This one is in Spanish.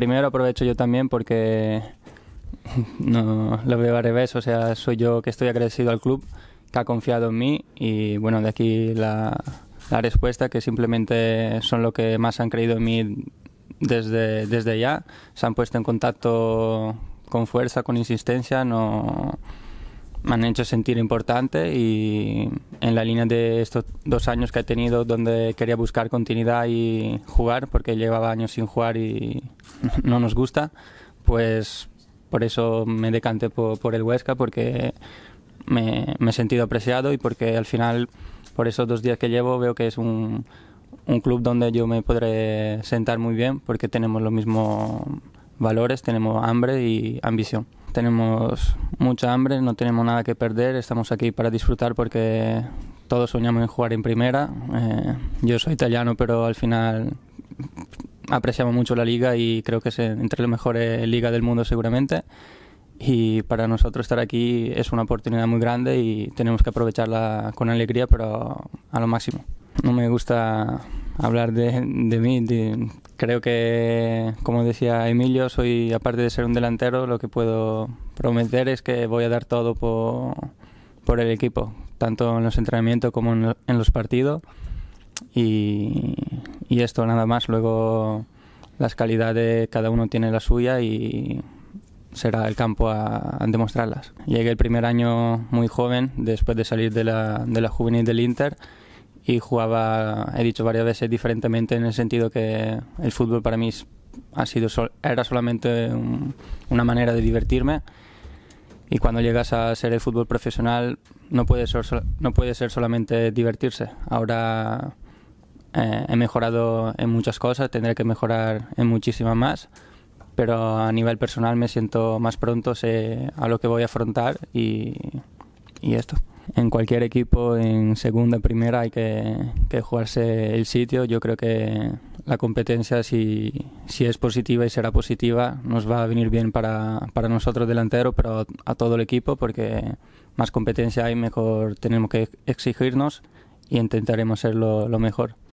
primero aprovecho yo también porque no lo veo al revés, o sea, soy yo que estoy agradecido al club que ha confiado en mí y bueno, de aquí la, la respuesta que simplemente son lo que más han creído en mí desde, desde ya, se han puesto en contacto con fuerza, con insistencia, no me han hecho sentir importante y en la línea de estos dos años que he tenido donde quería buscar continuidad y jugar porque llevaba años sin jugar y no nos gusta, pues por eso me decanté por, el Huesca porque me, he sentido apreciado y porque al final por esos dos días que llevo veo que es un club donde yo me podré sentar muy bien porque tenemos los mismos valores, tenemos hambre y ambición tenemos mucha hambre, no tenemos nada que perder, estamos aquí para disfrutar porque todos soñamos en jugar en primera. Eh, yo soy italiano, pero al final apreciamos mucho la liga y creo que es entre las mejores ligas del mundo seguramente. Y para nosotros estar aquí es una oportunidad muy grande y tenemos que aprovecharla con alegría, pero a lo máximo. No me gusta hablar de, de mí, de Creo que, como decía Emilio, soy, aparte de ser un delantero, lo que puedo prometer es que voy a dar todo por, por el equipo, tanto en los entrenamientos como en, los partidos. Y, esto nada más. Luego las calidades cada uno tiene la suya y será el campo a, a demostrarlas. Llegué el primer año muy joven, después de salir de la, de la juvenil del Inter y jugaba, he dicho varias veces, diferentemente en el sentido que el fútbol para mí ha sido era solamente una manera de divertirme y cuando llegas a ser el fútbol profesional no puede ser, no puede ser solamente divertirse. Ahora eh, he mejorado en muchas cosas, tendré que mejorar en muchísimas más, pero a nivel personal me siento más pronto, sé a lo que voy a afrontar y, y esto en cualquier equipo, en segunda, primera, hay que, jugarse el sitio. Yo creo que la competencia, si, si es positiva y será positiva, nos va a venir bien para, nosotros delanteros, pero a todo el equipo, porque más competencia hay, mejor tenemos que exigirnos y intentaremos ser lo mejor.